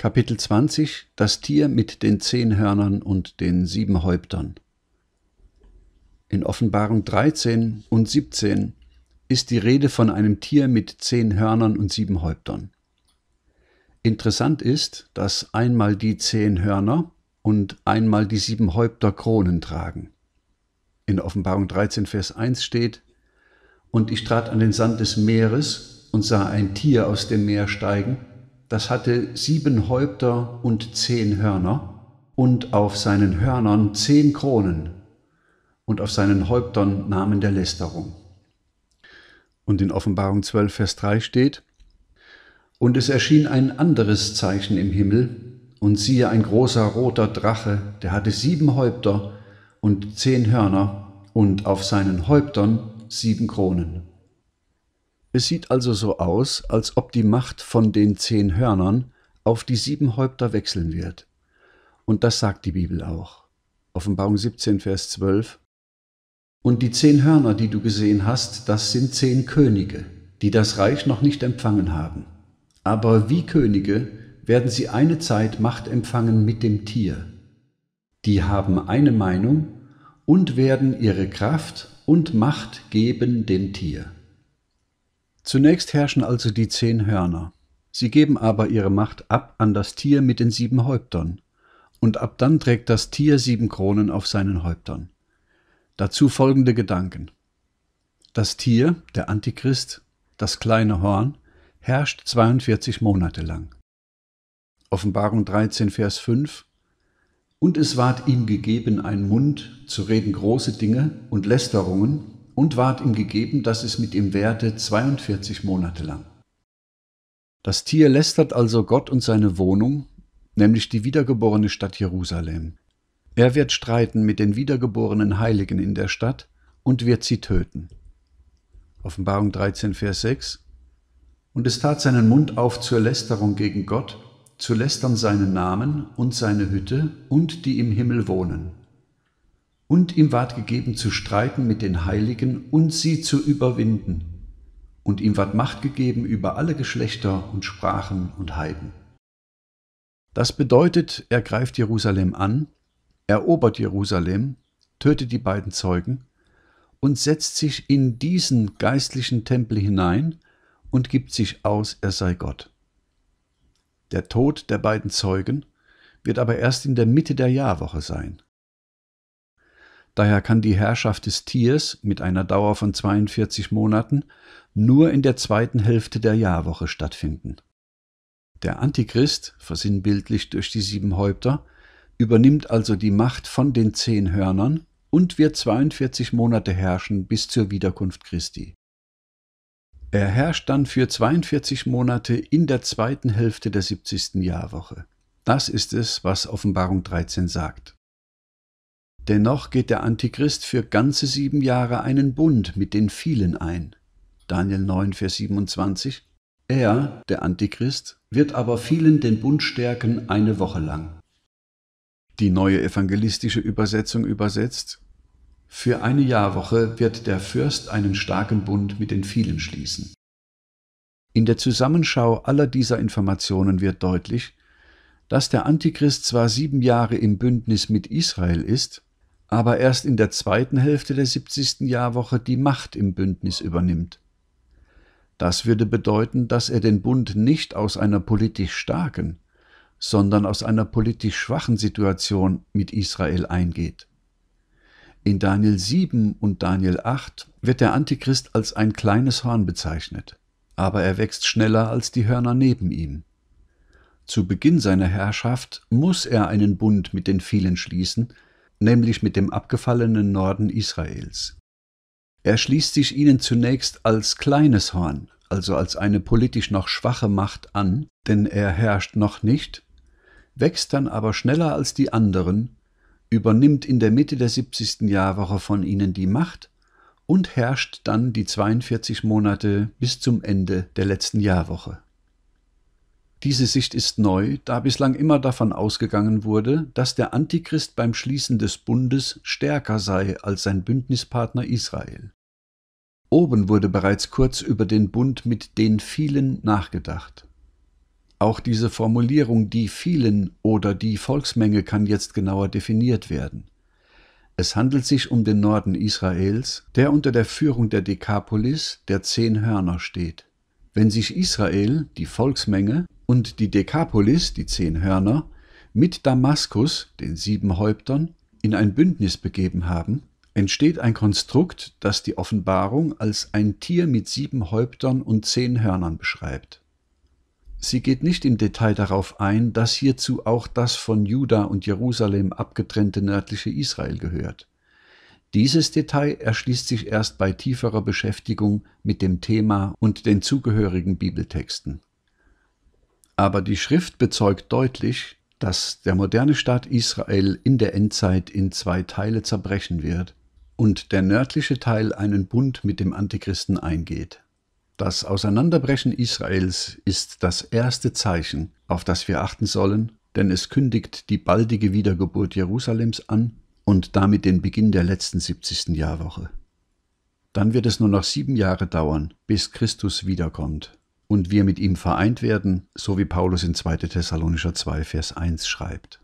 Kapitel 20 Das Tier mit den zehn Hörnern und den sieben Häuptern In Offenbarung 13 und 17 ist die Rede von einem Tier mit zehn Hörnern und sieben Häuptern. Interessant ist, dass einmal die zehn Hörner und einmal die sieben Häupter Kronen tragen. In Offenbarung 13, Vers 1 steht, Und ich trat an den Sand des Meeres und sah ein Tier aus dem Meer steigen, das hatte sieben Häupter und zehn Hörner, und auf seinen Hörnern zehn Kronen, und auf seinen Häuptern Namen der Lästerung. Und in Offenbarung 12, Vers 3 steht, Und es erschien ein anderes Zeichen im Himmel, und siehe ein großer roter Drache, der hatte sieben Häupter und zehn Hörner, und auf seinen Häuptern sieben Kronen. Es sieht also so aus, als ob die Macht von den zehn Hörnern auf die sieben Häupter wechseln wird. Und das sagt die Bibel auch. Offenbarung 17, Vers 12. Und die zehn Hörner, die du gesehen hast, das sind zehn Könige, die das Reich noch nicht empfangen haben. Aber wie Könige werden sie eine Zeit Macht empfangen mit dem Tier. Die haben eine Meinung und werden ihre Kraft und Macht geben dem Tier. Zunächst herrschen also die zehn Hörner. Sie geben aber ihre Macht ab an das Tier mit den sieben Häuptern. Und ab dann trägt das Tier sieben Kronen auf seinen Häuptern. Dazu folgende Gedanken. Das Tier, der Antichrist, das kleine Horn, herrscht 42 Monate lang. Offenbarung 13, Vers 5 Und es ward ihm gegeben ein Mund, zu reden große Dinge und Lästerungen und ward ihm gegeben, dass es mit ihm währte 42 Monate lang. Das Tier lästert also Gott und seine Wohnung, nämlich die wiedergeborene Stadt Jerusalem. Er wird streiten mit den wiedergeborenen Heiligen in der Stadt und wird sie töten. Offenbarung 13, Vers 6. Und es tat seinen Mund auf zur Lästerung gegen Gott, zu lästern seinen Namen und seine Hütte und die im Himmel wohnen und ihm ward gegeben zu streiten mit den Heiligen und sie zu überwinden. Und ihm ward Macht gegeben über alle Geschlechter und Sprachen und Heiden. Das bedeutet, er greift Jerusalem an, erobert Jerusalem, tötet die beiden Zeugen und setzt sich in diesen geistlichen Tempel hinein und gibt sich aus, er sei Gott. Der Tod der beiden Zeugen wird aber erst in der Mitte der Jahrwoche sein. Daher kann die Herrschaft des Tiers mit einer Dauer von 42 Monaten nur in der zweiten Hälfte der Jahrwoche stattfinden. Der Antichrist, versinnbildlicht durch die sieben Häupter, übernimmt also die Macht von den zehn Hörnern und wird 42 Monate herrschen bis zur Wiederkunft Christi. Er herrscht dann für 42 Monate in der zweiten Hälfte der 70. Jahrwoche. Das ist es, was Offenbarung 13 sagt. Dennoch geht der Antichrist für ganze sieben Jahre einen Bund mit den vielen ein. Daniel 9, Vers 27. Er, der Antichrist, wird aber vielen den Bund stärken eine Woche lang. Die neue evangelistische Übersetzung übersetzt, für eine Jahrwoche wird der Fürst einen starken Bund mit den vielen schließen. In der Zusammenschau aller dieser Informationen wird deutlich, dass der Antichrist zwar sieben Jahre im Bündnis mit Israel ist, aber erst in der zweiten Hälfte der 70. Jahrwoche die Macht im Bündnis übernimmt. Das würde bedeuten, dass er den Bund nicht aus einer politisch starken, sondern aus einer politisch schwachen Situation mit Israel eingeht. In Daniel 7 und Daniel 8 wird der Antichrist als ein kleines Horn bezeichnet, aber er wächst schneller als die Hörner neben ihm. Zu Beginn seiner Herrschaft muss er einen Bund mit den vielen schließen, nämlich mit dem abgefallenen Norden Israels. Er schließt sich ihnen zunächst als kleines Horn, also als eine politisch noch schwache Macht an, denn er herrscht noch nicht, wächst dann aber schneller als die anderen, übernimmt in der Mitte der 70. Jahrwoche von ihnen die Macht und herrscht dann die 42 Monate bis zum Ende der letzten Jahrwoche. Diese Sicht ist neu, da bislang immer davon ausgegangen wurde, dass der Antichrist beim Schließen des Bundes stärker sei als sein Bündnispartner Israel. Oben wurde bereits kurz über den Bund mit den vielen nachgedacht. Auch diese Formulierung die vielen oder die Volksmenge kann jetzt genauer definiert werden. Es handelt sich um den Norden Israels, der unter der Führung der Dekapolis, der zehn Hörner steht. Wenn sich Israel, die Volksmenge, und die Dekapolis, die zehn Hörner, mit Damaskus, den sieben Häuptern, in ein Bündnis begeben haben, entsteht ein Konstrukt, das die Offenbarung als ein Tier mit sieben Häuptern und zehn Hörnern beschreibt. Sie geht nicht im Detail darauf ein, dass hierzu auch das von Juda und Jerusalem abgetrennte nördliche Israel gehört. Dieses Detail erschließt sich erst bei tieferer Beschäftigung mit dem Thema und den zugehörigen Bibeltexten. Aber die Schrift bezeugt deutlich, dass der moderne Staat Israel in der Endzeit in zwei Teile zerbrechen wird und der nördliche Teil einen Bund mit dem Antichristen eingeht. Das Auseinanderbrechen Israels ist das erste Zeichen, auf das wir achten sollen, denn es kündigt die baldige Wiedergeburt Jerusalems an und damit den Beginn der letzten 70. Jahrwoche. Dann wird es nur noch sieben Jahre dauern, bis Christus wiederkommt und wir mit ihm vereint werden, so wie Paulus in 2. Thessalonischer 2, Vers 1 schreibt.